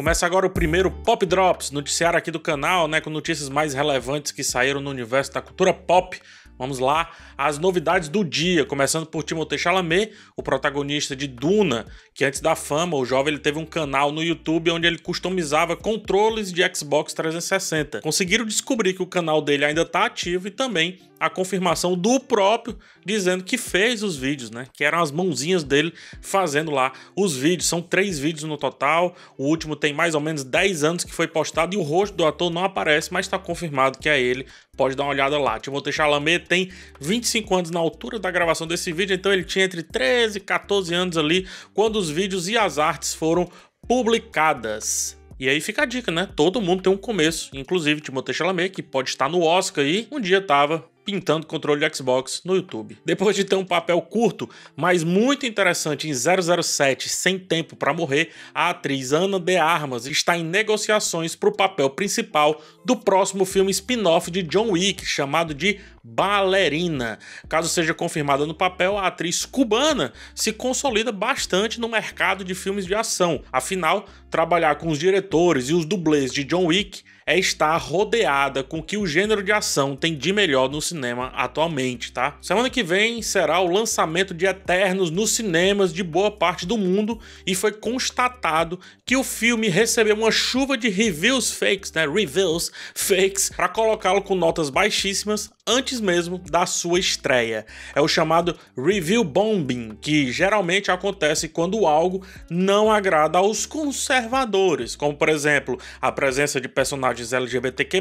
Começa agora o primeiro Pop Drops, noticiário aqui do canal, né, com notícias mais relevantes que saíram no universo da cultura pop Vamos lá às novidades do dia, começando por Timothée Chalamet, o protagonista de Duna, que antes da fama, o jovem ele teve um canal no YouTube onde ele customizava controles de Xbox 360. Conseguiram descobrir que o canal dele ainda está ativo e também a confirmação do próprio dizendo que fez os vídeos, né? Que eram as mãozinhas dele fazendo lá os vídeos. São três vídeos no total. O último tem mais ou menos 10 anos que foi postado e o rosto do ator não aparece, mas está confirmado que é ele. Pode dar uma olhada lá. Timothée Chalamet tem 25 anos na altura da gravação desse vídeo, então ele tinha entre 13 e 14 anos ali quando os vídeos e as artes foram publicadas. E aí fica a dica, né? Todo mundo tem um começo, inclusive Timothée Chalamet, que pode estar no Oscar aí, um dia tava pintando controle de Xbox no YouTube. Depois de ter um papel curto, mas muito interessante em 007 Sem Tempo para Morrer, a atriz Ana de Armas está em negociações para o papel principal do próximo filme spin-off de John Wick, chamado de Balerina. Caso seja confirmada no papel, a atriz cubana se consolida bastante no mercado de filmes de ação. Afinal, trabalhar com os diretores e os dublês de John Wick é estar rodeada com o que o gênero de ação tem de melhor no cinema atualmente, tá? Semana que vem será o lançamento de Eternos nos cinemas de boa parte do mundo e foi constatado que o filme recebeu uma chuva de reviews fakes, né? Reviews fakes para colocá-lo com notas baixíssimas antes mesmo da sua estreia. É o chamado review bombing, que geralmente acontece quando algo não agrada aos conservadores, como por exemplo, a presença de personagens personagens LGBTQ+,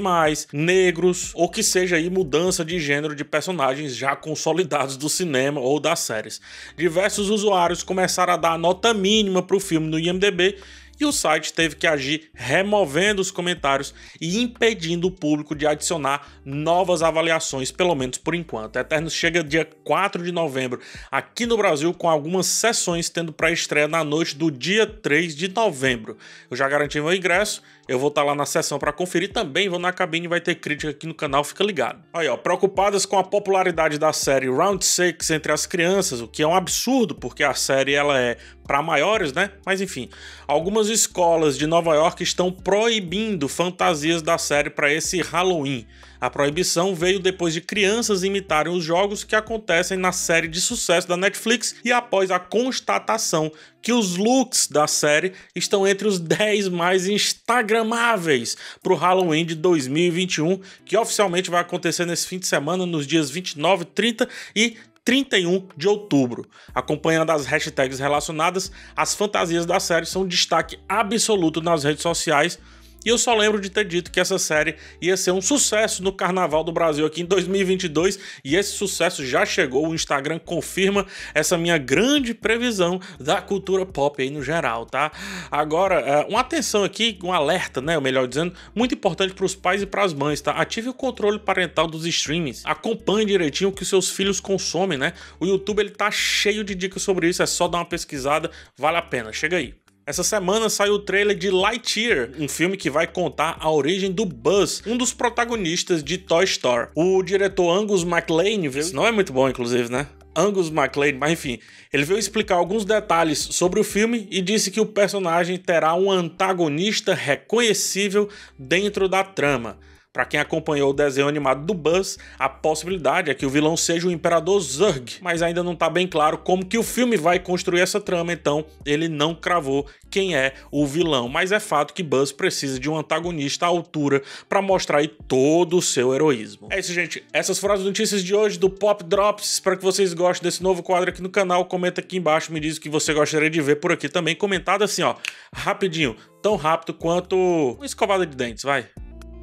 negros, ou que seja aí mudança de gênero de personagens já consolidados do cinema ou das séries. Diversos usuários começaram a dar nota mínima para o filme no IMDb e o site teve que agir removendo os comentários e impedindo o público de adicionar novas avaliações, pelo menos por enquanto. Eternos chega dia 4 de novembro aqui no Brasil, com algumas sessões tendo pré-estreia na noite do dia 3 de novembro. Eu já garanti meu ingresso, eu vou estar tá lá na sessão para conferir também, vou na cabine, e vai ter crítica aqui no canal, fica ligado. Aí, ó, preocupadas com a popularidade da série Round 6 entre as crianças, o que é um absurdo, porque a série ela é para maiores, né? Mas enfim, algumas escolas de Nova York estão proibindo fantasias da série para esse Halloween. A proibição veio depois de crianças imitarem os jogos que acontecem na série de sucesso da Netflix e após a constatação que os looks da série estão entre os 10 mais instagramáveis para o Halloween de 2021, que oficialmente vai acontecer nesse fim de semana, nos dias 29, 30 e 31 de outubro. Acompanhando as hashtags relacionadas, as fantasias da série são um destaque absoluto nas redes sociais e eu só lembro de ter dito que essa série ia ser um sucesso no Carnaval do Brasil aqui em 2022 e esse sucesso já chegou. O Instagram confirma essa minha grande previsão da cultura pop aí no geral, tá? Agora, é, uma atenção aqui, um alerta, né? Ou melhor dizendo, muito importante para os pais e para as mães, tá? Ative o controle parental dos streamings. Acompanhe direitinho o que seus filhos consomem, né? O YouTube ele tá cheio de dicas sobre isso, é só dar uma pesquisada, vale a pena. Chega aí. Essa semana saiu o trailer de Lightyear, um filme que vai contar a origem do Buzz, um dos protagonistas de Toy Story. O diretor Angus MacLean, viu? Isso não é muito bom, inclusive, né? Angus MacLean, mas enfim, ele veio explicar alguns detalhes sobre o filme e disse que o personagem terá um antagonista reconhecível dentro da trama. Para quem acompanhou o desenho animado do Buzz, a possibilidade é que o vilão seja o Imperador Zurg, mas ainda não está bem claro como que o filme vai construir essa trama, então ele não cravou quem é o vilão, mas é fato que Buzz precisa de um antagonista à altura para mostrar todo o seu heroísmo. É isso, gente. Essas foram as notícias de hoje do Pop Drops. Espero que vocês gostem desse novo quadro aqui no canal. Comenta aqui embaixo, me diz o que você gostaria de ver por aqui também. Comentado assim, ó, rapidinho, tão rápido quanto uma escovada de dentes, vai.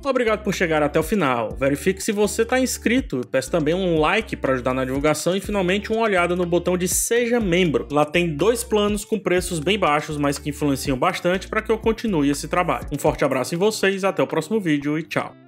Obrigado por chegar até o final. Verifique se você está inscrito. Peço também um like para ajudar na divulgação e finalmente uma olhada no botão de Seja Membro. Lá tem dois planos com preços bem baixos, mas que influenciam bastante para que eu continue esse trabalho. Um forte abraço em vocês, até o próximo vídeo e tchau.